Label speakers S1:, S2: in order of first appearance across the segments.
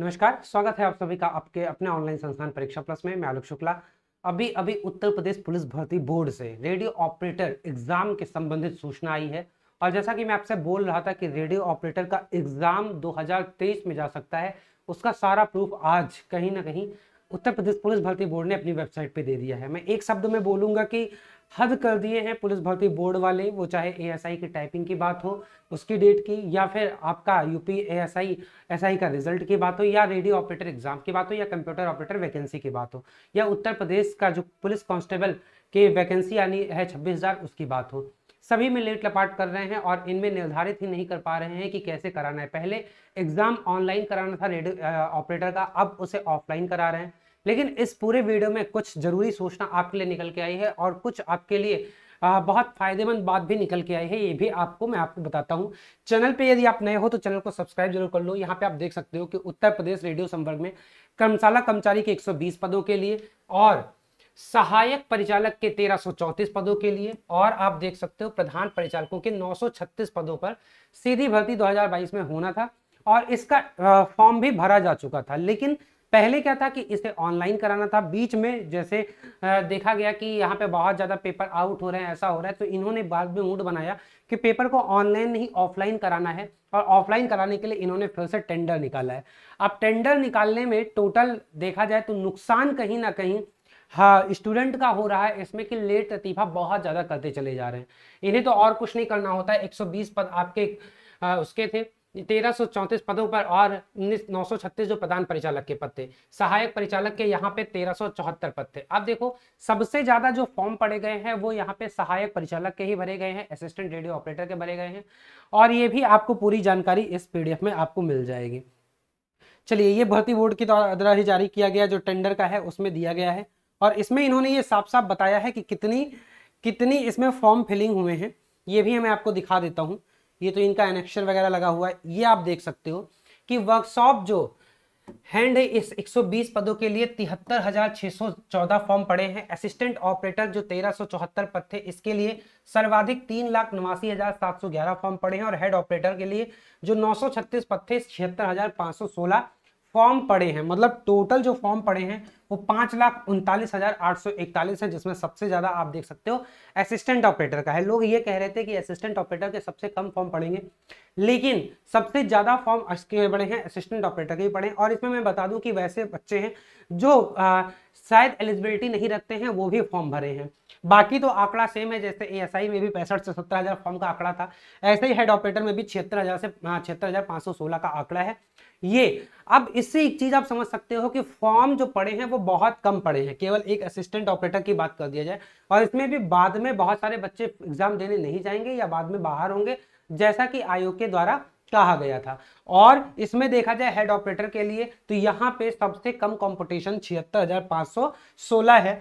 S1: नमस्कार स्वागत है आप सभी का आपके अपने ऑनलाइन संस्थान परीक्षा प्लस में मैं आलोक शुक्ला अभी अभी उत्तर प्रदेश पुलिस भर्ती बोर्ड से रेडियो ऑपरेटर एग्जाम के संबंधित सूचना आई है और जैसा कि मैं आपसे बोल रहा था कि रेडियो ऑपरेटर का एग्जाम 2023 में जा सकता है उसका सारा प्रूफ आज कहीं ना कहीं उत्तर प्रदेश पुलिस भर्ती बोर्ड ने अपनी वेबसाइट पे दे दिया है मैं एक शब्द में बोलूंगा कि हद कर दिए हैं पुलिस भर्ती बोर्ड वाले वो चाहे एएसआई की टाइपिंग की बात हो उसकी डेट की या फिर आपका यूपी एएसआई एसआई का रिजल्ट की बात हो या रेडियो ऑपरेटर एग्जाम की बात हो या कंप्यूटर ऑपरेटर वैकेंसी की बात हो या उत्तर प्रदेश का जो पुलिस कांस्टेबल के वैकेंसी आनी है छब्बीस उसकी बात हो सभी में लेट लपाट कर रहे हैं और इनमें निर्धारित ही नहीं कर पा रहे हैं कि कैसे कराना है पहले एग्जाम ऑनलाइन कराना था रेडियो ऑपरेटर का अब उसे ऑफलाइन करा रहे हैं लेकिन इस पूरे वीडियो में कुछ ज़रूरी सूचना आपके लिए निकल के आई है और कुछ आपके लिए आ, बहुत फायदेमंद बात भी निकल के आई है ये भी आपको मैं आपको बताता हूँ चैनल पे यदि आप नए हो तो चैनल को सब्सक्राइब जरूर कर लो यहाँ पे आप देख सकते हो कि उत्तर प्रदेश रेडियो संवर्ग में कर्मशाला कर्मचारी के 120 पदों के लिए और सहायक परिचालक के 1334 पदों के लिए और आप देख सकते हो प्रधान परिचालकों के नौ पदों पर सीधी भर्ती दो में होना था और इसका फॉर्म भी भरा जा चुका था लेकिन पहले क्या था कि इसे ऑनलाइन कराना था बीच में जैसे देखा गया कि यहाँ पे बहुत ज़्यादा पेपर आउट हो रहे हैं ऐसा हो रहा है तो इन्होंने बाद में मूड बनाया कि पेपर को ऑनलाइन नहीं ऑफलाइन कराना है और ऑफलाइन कराने के लिए इन्होंने फिर से टेंडर निकाला है अब टेंडर निकालने में टोटल देखा जाए तो नुकसान कहीं ना कहीं हाँ स्टूडेंट का हो रहा है इसमें कि लेट लतीफ़ा बहुत ज़्यादा करते चले जा रहे हैं इन्हें तो और कुछ नहीं करना होता है एक पद आपके उसके थे तेरह सौ चौंतीस पदों पर और उन्नीस नौ सौ छत्तीस जो प्रधान परिचालक के पद थे सहायक परिचालक के यहाँ पे तेरह सौ चौहत्तर पद थे अब देखो सबसे ज्यादा जो फॉर्म पड़े गए हैं वो यहाँ पे सहायक परिचालक के ही भरे गए हैं असिस्टेंट रेडियो ऑपरेटर के भरे गए हैं और ये भी आपको पूरी जानकारी इस पीडीएफ में आपको मिल जाएगी चलिए ये भर्ती बोर्ड की द्वारा ही जारी किया गया जो टेंडर का है उसमें दिया गया है और इसमें इन्होंने ये साफ साफ बताया है कि कितनी कितनी इसमें फॉर्म फिलिंग हुए हैं ये भी मैं आपको दिखा देता हूँ ये तो इनका एनेक्शन वगैरह लगा हुआ है ये आप देख सकते हो कि वर्कशॉप जो हैंड इस 120 पदों के लिए तिहत्तर हजार छह सौ चौदह फॉर्म पड़े हैं असिस्टेंट ऑपरेटर जो तेरह सौ चौहत्तर पद थे इसके लिए सर्वाधिक तीन लाख नवासी हजार सात सौ ग्यारह फॉर्म पड़े हैं और हेड ऑपरेटर के लिए जो नौ सौ छत्तीस पद थे छिहत्तर हजार पांच सौ सोलह फॉर्म पड़े हैं मतलब टोटल जो फॉर्म पड़े हैं वो पांच लाख उनतालीस हजार आठ सौ इकतालीस है जिसमें सबसे ज्यादा आप देख सकते हो असिस्टेंट ऑपरेटर का है लोग ये कह रहे थे कि असिस्टेंट ऑपरेटर के सबसे कम फॉर्म पड़ेंगे लेकिन सबसे ज्यादा फॉर्म बड़े हैं असिस्टेंट ऑपरेटर के पड़े और इसमें मैं बता दूं कि वैसे बच्चे हैं जो आ, शायद एलिजिबिलिटी नहीं रखते हैं वो भी फॉर्म भरे हैं बाकी तो आंकड़ा सेम है जैसे ए में भी पैंसठ से सत्तर हजार फॉर्म का आंकड़ा था ऐसे ही हेड ऑपरेटर में भी छिहत्तर हजार से छिहत्तर हजार पाँच सौ सोलह का आंकड़ा है ये अब इससे एक चीज आप समझ सकते हो कि फॉर्म जो पड़े हैं वो बहुत कम पड़े हैं केवल एक असिस्टेंट ऑपरेटर की बात कर दिया जाए और इसमें भी बाद में बहुत सारे बच्चे एग्जाम देने नहीं जाएंगे या बाद में बाहर होंगे जैसा कि आयोग के द्वारा कहा गया था और इसमें देखा जाए हेड ऑपरेटर के लिए तो यहाँ पे सबसे कम कंपटीशन छिहत्तर है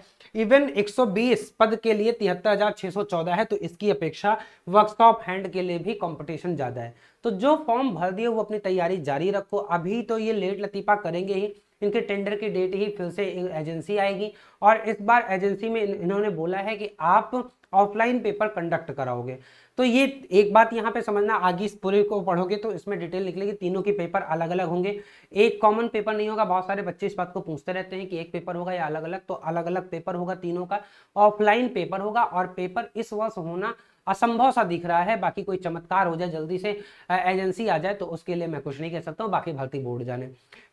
S1: इवन 120 पद के लिए तिहत्तर है तो इसकी अपेक्षा वर्कशॉप हैंड के लिए भी कंपटीशन ज़्यादा है तो जो फॉर्म भर दिए वो अपनी तैयारी जारी रखो अभी तो ये लेट लतीफ़ा करेंगे ही इनके टेंडर की डेट ही फिर से एजेंसी आएगी और इस बार एजेंसी में इन्होंने बोला है कि आप ऑफलाइन पेपर कंडक्ट कराओगे तो ये एक बात यहाँ पे समझना आगे इस पूरे को पढ़ोगे तो इसमें डिटेल निकलेगी तीनों के पेपर अलग अलग होंगे एक कॉमन पेपर नहीं होगा बहुत सारे बच्चे इस बात को पूछते रहते हैं कि एक पेपर होगा या अलग अलग तो अलग अलग पेपर होगा तीनों का ऑफलाइन पेपर होगा और पेपर इस वर्ष होना असंभव सा दिख रहा है बाकी कोई चमत्कार हो जाए जल्दी से एजेंसी आ जाए तो उसके लिए मैं कुछ नहीं कह सकता हूँ बाकी भर्ती बोर्ड जाने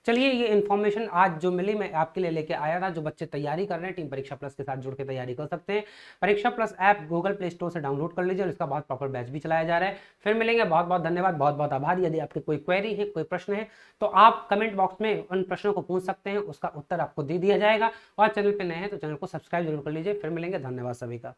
S1: चलिए ये इन्फॉर्मेशन आज जो मिली मैं आपके लिए लेके आया था जो बच्चे तैयारी कर रहे हैं टीम परीक्षा प्लस के साथ जुड़ के तैयारी कर सकते हैं Pariksha plus app Google Play Store से डाउनलोड कर लीजिए और इसका बहुत प्रॉपर बैच भी चलाया जा रहा है फिर मिलेंगे बहुत बहुत धन्यवाद बहुत बहुत आभार यदि आपकी कोई क्वेरी है कोई प्रश्न है तो आप कमेंट बॉक्स में उन प्रश्नों को पूछ सकते हैं उसका उत्तर आपको दे दिया जाएगा और चैनल पर नए हैं तो चैनल को सब्सक्राइब जरूर कर लीजिए फिर मिलेंगे धन्यवाद सभी का